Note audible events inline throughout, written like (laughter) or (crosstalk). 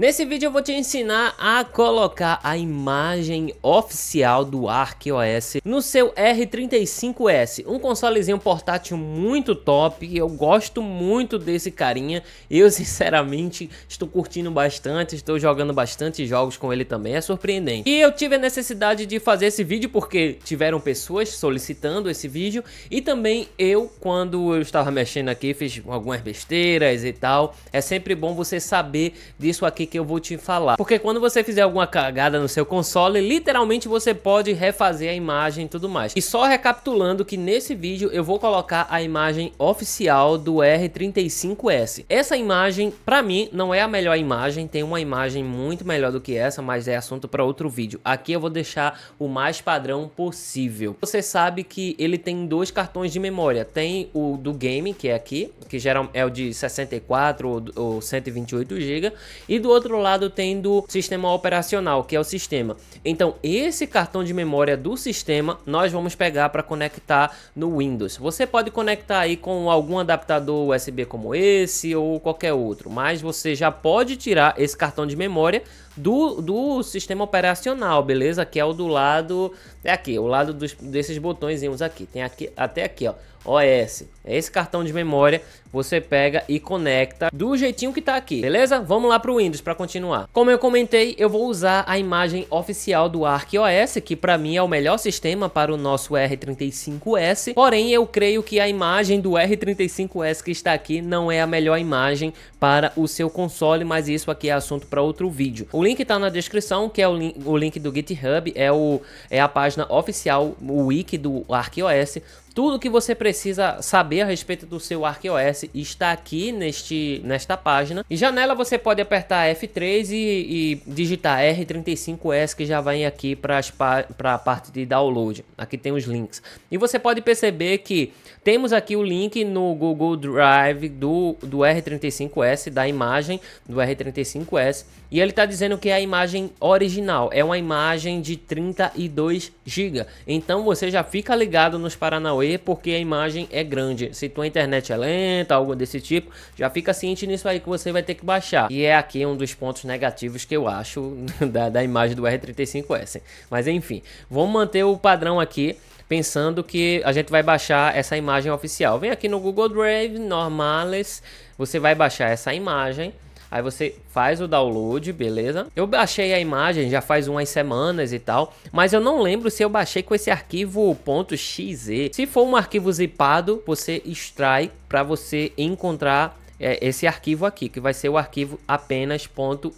Nesse vídeo eu vou te ensinar a colocar a imagem oficial do ArcOS no seu R35S, um consolezinho portátil muito top, eu gosto muito desse carinha, eu (laughs) sinceramente estou curtindo bastante, estou jogando bastante jogos com ele também, é surpreendente. E eu tive a necessidade de fazer esse vídeo porque tiveram pessoas solicitando esse vídeo e também eu, quando eu estava mexendo aqui, fiz algumas besteiras e tal, é sempre bom você saber disso aqui que eu vou te falar. Porque quando você fizer alguma cagada no seu console, literalmente você pode refazer a imagem e tudo mais. E só recapitulando que nesse vídeo eu vou colocar a imagem oficial do R35S. Essa imagem, pra mim, não é a melhor imagem, tem uma imagem muito melhor do que essa, mas é assunto para outro vídeo. Aqui eu vou deixar o mais padrão possível. Você sabe que ele tem dois cartões de memória. Tem o do game, que é aqui, que geral é o de 64 ou, ou 128 GB, e do outro outro lado tem do sistema operacional, que é o sistema. Então, esse cartão de memória do sistema nós vamos pegar para conectar no Windows. Você pode conectar aí com algum adaptador USB como esse ou qualquer outro, mas você já pode tirar esse cartão de memória do, do sistema operacional, beleza? Que é o do lado, é aqui, o lado dos, desses botõezinhos aqui. Tem aqui até aqui, ó OS. É esse cartão de memória, você pega e conecta do jeitinho que tá aqui, beleza? Vamos lá pro Windows para continuar. Como eu comentei, eu vou usar a imagem oficial do Arc OS, que para mim é o melhor sistema para o nosso R35S, porém eu creio que a imagem do R35S que está aqui não é a melhor imagem para o seu console, mas isso aqui é assunto para outro vídeo. O link tá na descrição, que é o, link, o link do GitHub, é, o, é a página oficial, o wiki do Arc OS, tudo que você precisa saber a respeito do seu ArcOS está aqui neste, nesta página. E já nela você pode apertar F3 e, e digitar R35S que já vem aqui para a parte de download. Aqui tem os links. E você pode perceber que temos aqui o link no Google Drive do, do R35S, da imagem do R35S. E ele está dizendo que é a imagem original. É uma imagem de 32 GB. Então você já fica ligado nos Paranauê Huawei porque a imagem é grande. Se tua internet é lenta, algo desse tipo, já fica ciente nisso aí que você vai ter que baixar. E é aqui um dos pontos negativos que eu acho (laughs) da, da imagem do R35S. Mas enfim, vamos manter o padrão aqui pensando que a gente vai baixar essa imagem oficial. Vem aqui no Google Drive, normales, você vai baixar essa imagem Aí você faz o download, beleza? Eu baixei a imagem já faz umas semanas e tal, mas eu não lembro se eu baixei com esse arquivo .xz. Se for um arquivo zipado, você extrai para você encontrar é, esse arquivo aqui, que vai ser o arquivo apenas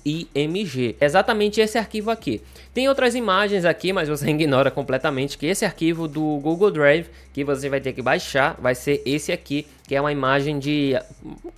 .img. Exatamente esse arquivo aqui. Tem outras imagens aqui, mas você (laughs) ignora completamente que esse arquivo do Google Drive que você vai ter que baixar vai ser esse aqui que é uma imagem de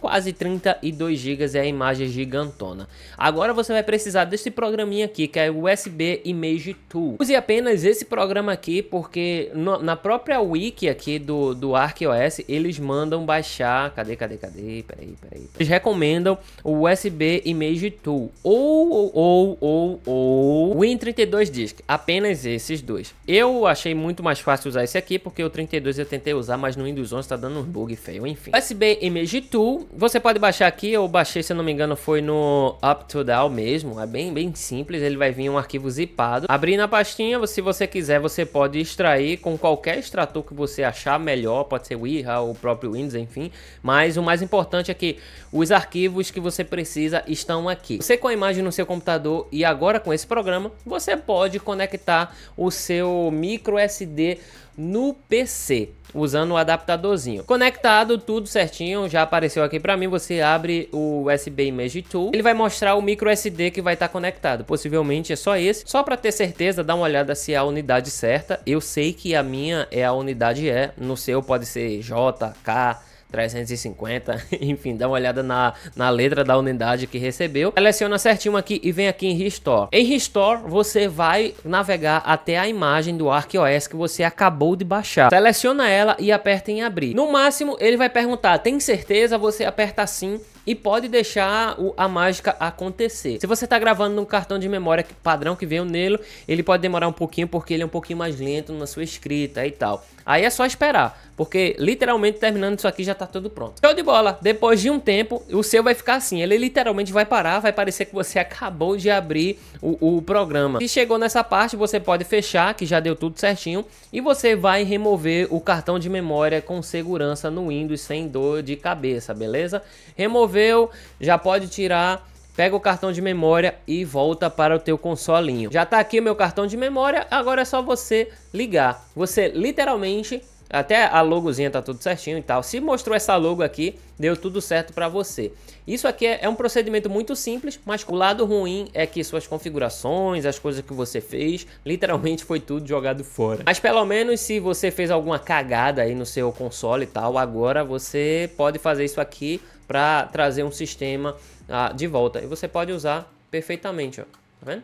quase 32 GB, é a imagem gigantona. Agora você vai precisar desse programinha aqui, que é o USB Image Tool. Use apenas esse programa aqui, porque no, na própria wiki aqui do, do ArcOS, eles mandam baixar... Cadê, cadê, cadê? Peraí, peraí. Eles recomendam o USB Image Tool, ou, ou, ou, ou, Win32 Disk, apenas esses dois. Eu achei muito mais fácil usar esse aqui, porque o 32 eu tentei usar, mas no Windows 11 tá dando um bug feio enfim. USB Image Tool, você pode baixar aqui, eu baixei, se eu não me engano, foi no Up to Down mesmo, é bem, bem simples, ele vai vir um arquivo zipado. Abrir na pastinha, se você quiser, você pode extrair com qualquer extrator que você achar melhor, pode ser o IRA, o próprio Windows, enfim, mas o mais importante é que os arquivos que você precisa estão aqui. Você com a imagem no seu computador e agora com esse programa, você pode conectar o seu micro SD no PC, usando o adaptadorzinho. Conectado, tudo certinho, já apareceu aqui pra mim, você abre o USB Image Tool. Ele vai mostrar o micro SD que vai estar tá conectado. Possivelmente é só esse. Só pra ter certeza, dá uma olhada se é a unidade certa. Eu sei que a minha é a unidade E. No seu pode ser J, K 350, (laughs) enfim, dá uma olhada na, na letra da unidade que recebeu. Seleciona certinho aqui e vem aqui em Restore. Em Restore, você vai navegar até a imagem do ArcOS que você acabou de baixar. Seleciona ela e aperta em abrir. No máximo, ele vai perguntar, tem certeza? Você aperta sim e pode deixar o, a mágica acontecer. Se você está gravando num cartão de memória padrão que veio nele, ele pode demorar um pouquinho porque ele é um pouquinho mais lento na sua escrita e tal. Aí é só esperar, porque literalmente terminando isso aqui já está tudo pronto. Show de bola! Depois de um tempo, o seu vai ficar assim, ele literalmente vai parar, vai parecer que você (laughs) acabou de abrir o, o programa. Se chegou nessa parte, você pode fechar, que já deu tudo certinho, e você vai remover o cartão de memória com segurança no Windows sem dor de cabeça, beleza? Remover resolveu, já pode tirar pega o cartão de memória e volta para o teu consolinho. Já está aqui o meu cartão de memória, agora é só você ligar. Você literalmente até a logozinha tá tudo certinho e tal. Se mostrou essa logo aqui, deu tudo certo para você. Isso aqui é, é, um procedimento muito simples, mas o lado ruim é que suas configurações, as coisas que você fez, literalmente foi tudo jogado fora. Mas pelo menos se você fez alguma cagada aí no seu console e tal, agora você pode fazer isso aqui para trazer um sistema ah, de volta. E você pode usar perfeitamente, ó. Tá vendo?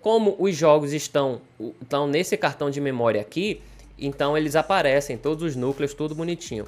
Como os jogos estão, estão nesse cartão de memória aqui, então eles aparecem, todos os núcleos, tudo bonitinho.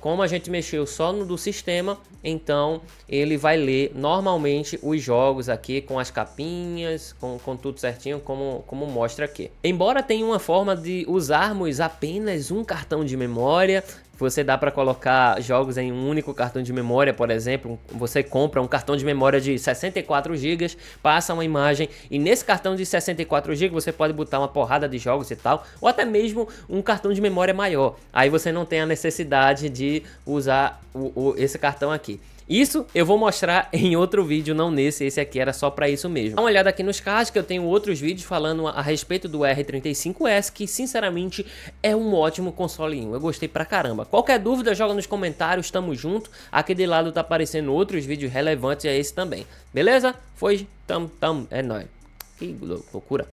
Como a gente mexeu só no do sistema, então ele vai ler normalmente os jogos aqui com as capinhas, com, com tudo certinho, como, como mostra aqui. Embora tenha uma forma de usarmos apenas um cartão de memória, você dá para colocar jogos em um único cartão de memória, por exemplo, você compra um cartão de memória de 64 GB, passa uma imagem e nesse cartão de 64 GB você pode botar uma porrada de jogos e tal, ou até mesmo um cartão de memória maior. Aí você não tem a necessidade de usar o, o, esse cartão aqui. Isso eu vou mostrar (laughs) em outro vídeo, não nesse, esse aqui era só para isso mesmo. Dá uma olhada aqui nos cards que eu tenho outros vídeos falando a respeito do R35S, que sinceramente é um ótimo consolinho, eu gostei pra caramba. Qualquer dúvida joga nos comentários, tamo junto, aqui de lado tá aparecendo outros vídeos relevantes a é esse também, beleza? Foi, tam, tam, é nóis. Que loucura.